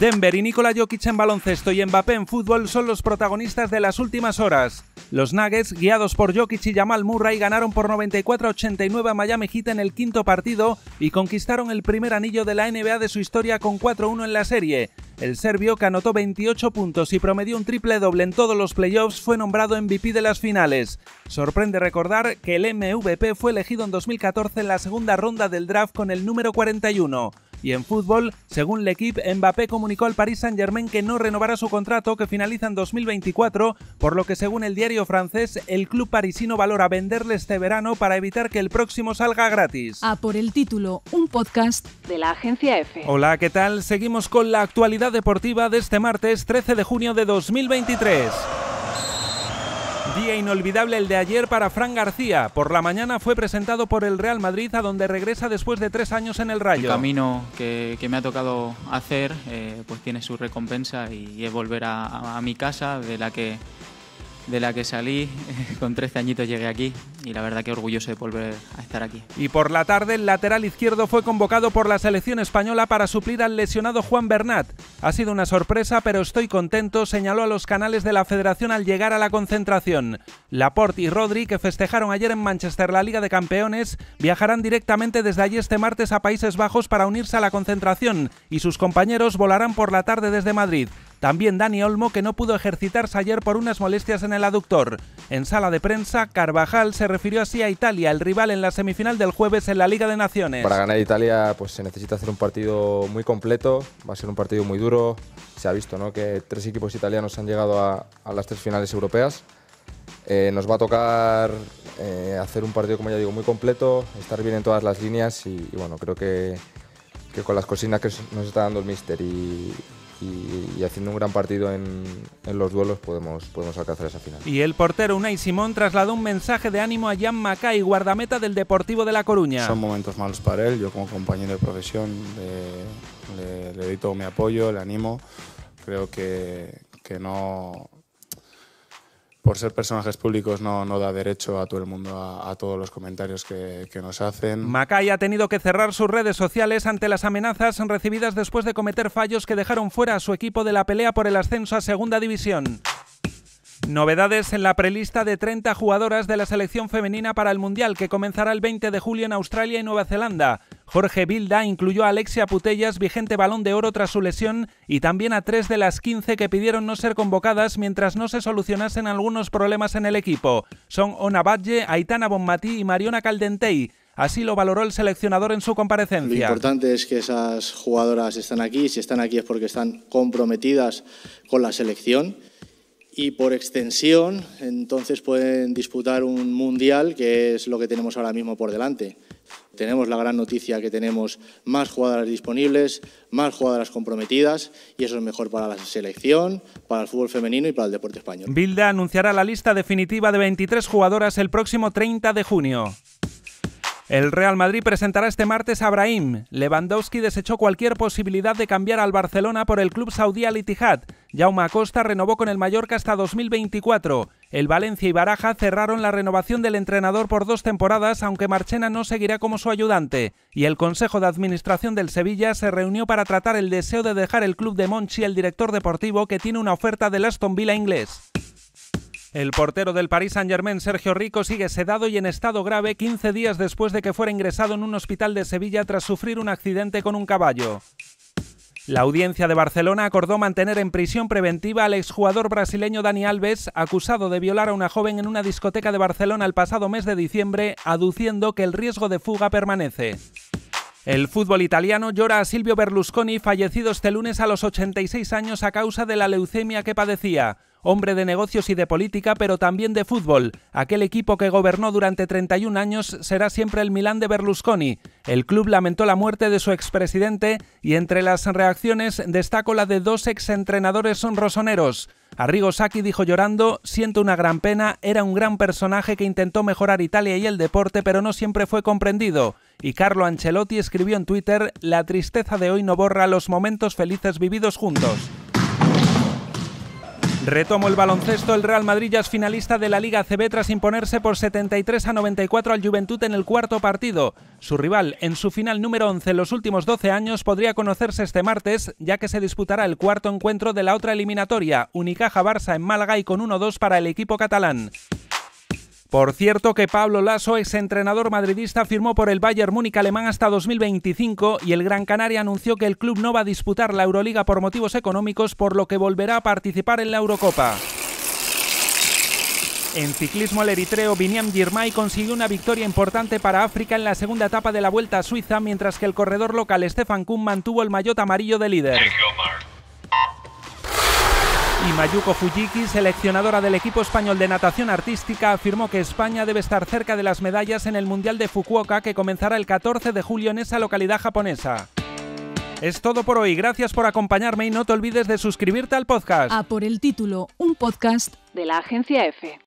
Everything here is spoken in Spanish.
Denver y Nikola Jokic en baloncesto y Mbappé en fútbol son los protagonistas de las últimas horas. Los Nuggets, guiados por Jokic y Jamal Murray, ganaron por 94-89 a Miami Heat en el quinto partido y conquistaron el primer anillo de la NBA de su historia con 4-1 en la serie. El serbio, que anotó 28 puntos y promedió un triple doble en todos los playoffs, fue nombrado MVP de las finales. Sorprende recordar que el MVP fue elegido en 2014 en la segunda ronda del draft con el número 41. Y en fútbol, según L'Equipe, Mbappé comunicó al Paris Saint-Germain que no renovará su contrato que finaliza en 2024, por lo que según el diario francés, el club parisino valora venderle este verano para evitar que el próximo salga gratis. A por el título, un podcast de la agencia F. Hola, ¿qué tal? Seguimos con la actualidad deportiva de este martes 13 de junio de 2023. Día inolvidable el de ayer para Fran García. Por la mañana fue presentado por el Real Madrid, a donde regresa después de tres años en el Rayo. El camino que, me ha tocado hacer, eh, pues tiene su recompensa y es volver a mi casa, de la que de la que salí. Con 13 añitos llegué aquí y la verdad que orgulloso de volver a estar aquí. Y por la tarde, el lateral izquierdo fue convocado por la selección española para suplir al lesionado Juan Bernat. Ha sido una sorpresa, pero estoy contento, señaló a los canales de la federación al llegar a la concentración. Laporte y Rodri, que festejaron ayer en Manchester la Liga de Campeones, viajarán directamente desde allí este martes a Países Bajos para unirse a la concentración y sus compañeros volarán por la tarde desde Madrid. También Dani Olmo, que no pudo ejercitarse ayer por unas molestias en el aductor. En sala de prensa, Carvajal se refirió así a Italia, el rival en la semifinal del jueves en la Liga de Naciones. Para ganar Italia pues, se necesita hacer un partido muy completo, va a ser un partido muy duro. Se ha visto que tres equipos italianos han llegado a, las tres finales europeas. Eh, nos va a tocar eh, hacer un partido, como ya digo, muy completo, estar bien en todas las líneas y, bueno, creo que, que con las cocinas que nos está dando el mister y, y, haciendo un gran partido en, los duelos podemos, podemos alcanzar esa final. Y el portero Unai Simón trasladó un mensaje de ánimo a Jan Macay, guardameta del Deportivo de La Coruña. Son momentos malos para él, yo como compañero de profesión le, doy todo mi apoyo, le animo. Creo que, que no, por ser personajes públicos no, no, da derecho a todo el mundo a, todos los comentarios que, que, nos hacen. Macay ha tenido que cerrar sus redes sociales ante las amenazas recibidas después de cometer fallos que dejaron fuera a su equipo de la pelea por el ascenso a Segunda División. Novedades en la prelista de 30 jugadoras de la selección femenina para el Mundial que comenzará el 20 de julio en Australia y Nueva Zelanda. Jorge Bilda incluyó a Alexia Putellas, vigente balón de oro tras su lesión, y también a tres de las 15 que pidieron no ser convocadas mientras no se solucionasen algunos problemas en el equipo. Son Ona Badge, Aitana Bonmatí y Mariona Caldentey. Así lo valoró el seleccionador en su comparecencia. Lo importante es que esas jugadoras están aquí. Si están aquí es porque están comprometidas con la selección y por extensión entonces pueden disputar un mundial que es lo que tenemos ahora mismo por delante. Tenemos la gran noticia que tenemos más jugadoras disponibles, más jugadoras comprometidas y eso es mejor para la selección, para el fútbol femenino y para el deporte español. Bilda anunciará la lista definitiva de 23 jugadoras el próximo 30 de junio. El Real Madrid presentará este martes a Brahim. Lewandowski desechó cualquier posibilidad de cambiar al Barcelona por el club saudí Al Ittihad. Jaume Acosta renovó con el Mallorca hasta 2024. El Valencia y Baraja cerraron la renovación del entrenador por dos temporadas, aunque Marchena no seguirá como su ayudante. Y el Consejo de Administración del Sevilla se reunió para tratar el deseo de dejar el club de Monchi el director deportivo que tiene una oferta del Aston Villa inglés. El portero del Paris Saint-Germain, Sergio Rico, sigue sedado y en estado grave 15 días después de que fuera ingresado en un hospital de Sevilla tras sufrir un accidente con un caballo. La audiencia de Barcelona acordó mantener en prisión preventiva al exjugador brasileño Dani Alves, acusado de violar a una joven en una discoteca de Barcelona el pasado mes de diciembre, aduciendo que el riesgo de fuga permanece. El fútbol italiano llora a Silvio Berlusconi, fallecido este lunes a los 86 años a causa de la leucemia que padecía hombre de negocios y de política, pero también de fútbol. Aquel equipo que gobernó durante 31 años será siempre el Milán de Berlusconi. El club lamentó la muerte de su expresidente y entre las reacciones destacó la de dos exentrenadores sonrosoneros. Arrigo Sacchi dijo llorando, siento una gran pena, era un gran personaje que intentó mejorar Italia y el deporte, pero no siempre fue comprendido. Y Carlo Ancelotti escribió en Twitter, la tristeza de hoy no borra los momentos felices vividos juntos. Retomo el baloncesto. El Real Madrid ya es finalista de la Liga CB tras imponerse por 73 a 94 al Juventud en el cuarto partido. Su rival, en su final número 11 en los últimos 12 años, podría conocerse este martes, ya que se disputará el cuarto encuentro de la otra eliminatoria, Unicaja-Barça en Málaga y con 1-2 para el equipo catalán. Por cierto que Pablo Lasso, ex entrenador madridista, firmó por el Bayern Múnich alemán hasta 2025 y el Gran Canaria anunció que el club no va a disputar la Euroliga por motivos económicos, por lo que volverá a participar en la Eurocopa. En ciclismo, el eritreo Biniam Girmay consiguió una victoria importante para África en la segunda etapa de la Vuelta a Suiza, mientras que el corredor local Stefan Kuhn mantuvo el maillot amarillo de líder. Y Mayuko Fujiki, seleccionadora del equipo español de natación artística, afirmó que España debe estar cerca de las medallas en el Mundial de Fukuoka que comenzará el 14 de julio en esa localidad japonesa. Es todo por hoy, gracias por acompañarme y no te olvides de suscribirte al podcast. A por el título, un podcast de la agencia F.